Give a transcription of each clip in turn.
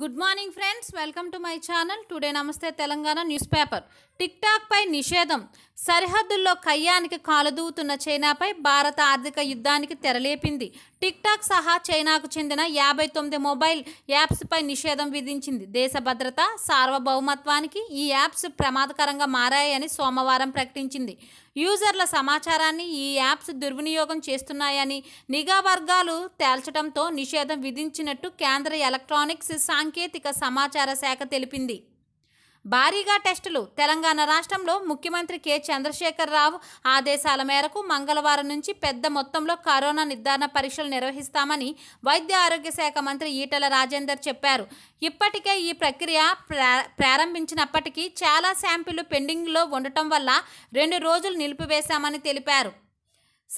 Good morning friends, welcome to my channel. Today, Namaste Telangana Newspaper. TikTok by Nishedam. సరిహద్దుల్లో కయ్యానికి కాలుదూతున్న చైనాపై భారత ఆర్థిక యుద్ధానికి తెరలేపింది TikTok సహా చైనాకు చెందిన యాభై తొమ్మిది మొబైల్ యాప్స్పై నిషేధం విధించింది దేశ భద్రత సార్వభౌమత్వానికి ఈ యాప్స్ ప్రమాదకరంగా మారాయని సోమవారం ప్రకటించింది యూజర్ల సమాచారాన్ని ఈ యాప్స్ దుర్వినియోగం చేస్తున్నాయని నిఘా వర్గాలు తేల్చడంతో నిషేధం విధించినట్టు కేంద్ర ఎలక్ట్రానిక్స్ సాంకేతిక సమాచార శాఖ తెలిపింది భారీగా టెస్టులు తెలంగాణ రాష్ట్రంలో ముఖ్యమంత్రి కె చంద్రశేఖరరావు ఆదేశాల మేరకు మంగళవారం నుంచి పెద్ద మొత్తంలో కరోనా నిర్ధారణ పరీక్షలు నిర్వహిస్తామని వైద్య ఆరోగ్య శాఖ మంత్రి ఈటల రాజేందర్ చెప్పారు ఇప్పటికే ఈ ప్రక్రియ ప్రారంభించినప్పటికీ చాలా శాంపిళ్లు పెండింగ్లో ఉండటం వల్ల రెండు రోజులు నిలిపివేశామని తెలిపారు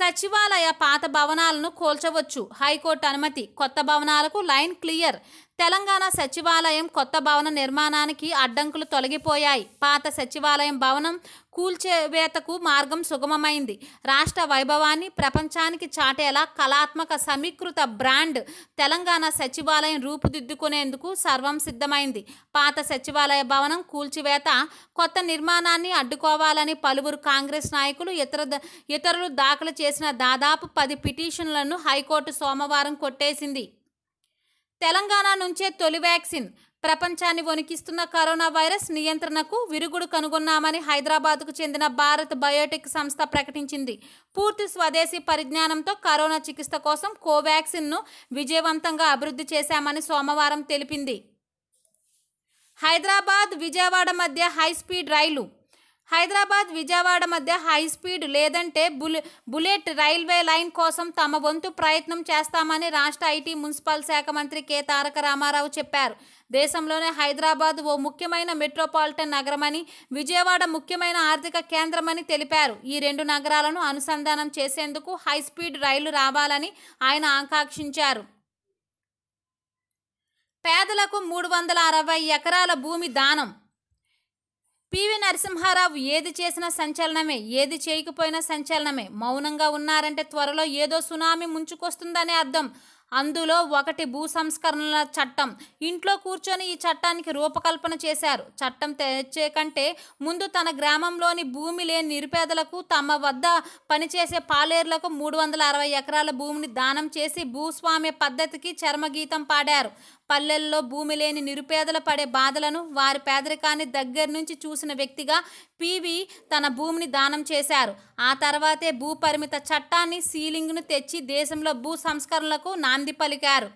సచివాలయ పాత భవనాలను కోల్చవచ్చు హైకోర్టు అనుమతి కొత్త భవనాలకు లైన్ క్లియర్ తెలంగాణ సచివాలయం కొత్త భవన నిర్మాణానికి అడ్డంకులు తొలగిపోయాయి పాత సచివాలయం భవనం కూల్చేవేతకు మార్గం సుగమమైంది రాష్ట్ర వైభవాన్ని ప్రపంచానికి చాటేలా కళాత్మక సమీకృత బ్రాండ్ తెలంగాణ సచివాలయం రూపుదిద్దుకునేందుకు సర్వం సిద్ధమైంది పాత సచివాలయ భవనం కూల్చివేత కొత్త నిర్మాణాన్ని అడ్డుకోవాలని పలువురు కాంగ్రెస్ నాయకులు ఇతర ఇతరులు దాఖలు చేసిన దాదాపు పది పిటిషన్లను హైకోర్టు సోమవారం కొట్టేసింది తెలంగాణ నుంచే తొలి వ్యాక్సిన్ ప్రపంచాన్ని వణికిస్తున్న కరోనా వైరస్ నియంత్రణకు విరుగుడు కనుగొన్నామని హైదరాబాద్కు చెందిన భారత్ బయోటెక్ సంస్థ ప్రకటించింది పూర్తి స్వదేశీ పరిజ్ఞానంతో కరోనా చికిత్స కోసం కోవాక్సిన్ను విజయవంతంగా అభివృద్ధి చేశామని సోమవారం తెలిపింది హైదరాబాద్ విజయవాడ మధ్య హైస్పీడ్ రైలు హైదరాబాద్ విజయవాడ మధ్య హై స్పీడ్ లేదంటే బుల్లెట్ రైల్వే లైన్ కోసం తమ వంతు ప్రయత్నం చేస్తామని రాష్ట్ర ఐటీ మున్సిపల్ శాఖ మంత్రి కె తారక రామారావు చెప్పారు దేశంలోనే హైదరాబాద్ ఓ ముఖ్యమైన మెట్రోపాలిటన్ నగరమని విజయవాడ ముఖ్యమైన ఆర్థిక కేంద్రమని తెలిపారు ఈ రెండు నగరాలను అనుసంధానం చేసేందుకు హై స్పీడ్ రైళ్లు రావాలని ఆయన ఆకాంక్షించారు పేదలకు మూడు వందల అరవై ఎకరాల భూమి దానం పివి నరసింహారావు ఏది చేసినా సంచలనమే ఏది చేయకపోయినా సంచలనమే మౌనంగా ఉన్నారంటే త్వరలో ఏదో సునామీ ముంచుకొస్తుందనే అర్థం అందులో ఒకటి భూ సంస్కరణల చట్టం ఇంట్లో కూర్చొని ఈ చట్టానికి రూపకల్పన చేశారు చట్టం తెచ్చే కంటే ముందు తన గ్రామంలోని భూమి లేని నిరుపేదలకు తమ వద్ద పనిచేసే పాలేరులకు మూడు వందల అరవై ఎకరాల భూమిని దానం చేసి భూస్వామ్య పద్ధతికి చర్మగీతం పాడారు పల్లెల్లో భూమి లేని నిరుపేదలు పడే బాధలను వారి పేదరికాన్ని దగ్గర నుంచి చూసిన వ్యక్తిగా పీవి తన భూమిని దానం చేశారు ఆ తర్వాతే భూ పరిమిత చట్టాన్ని సీలింగ్ను తెచ్చి దేశంలో భూ సంస్కరణలకు నా నాంది పలికారు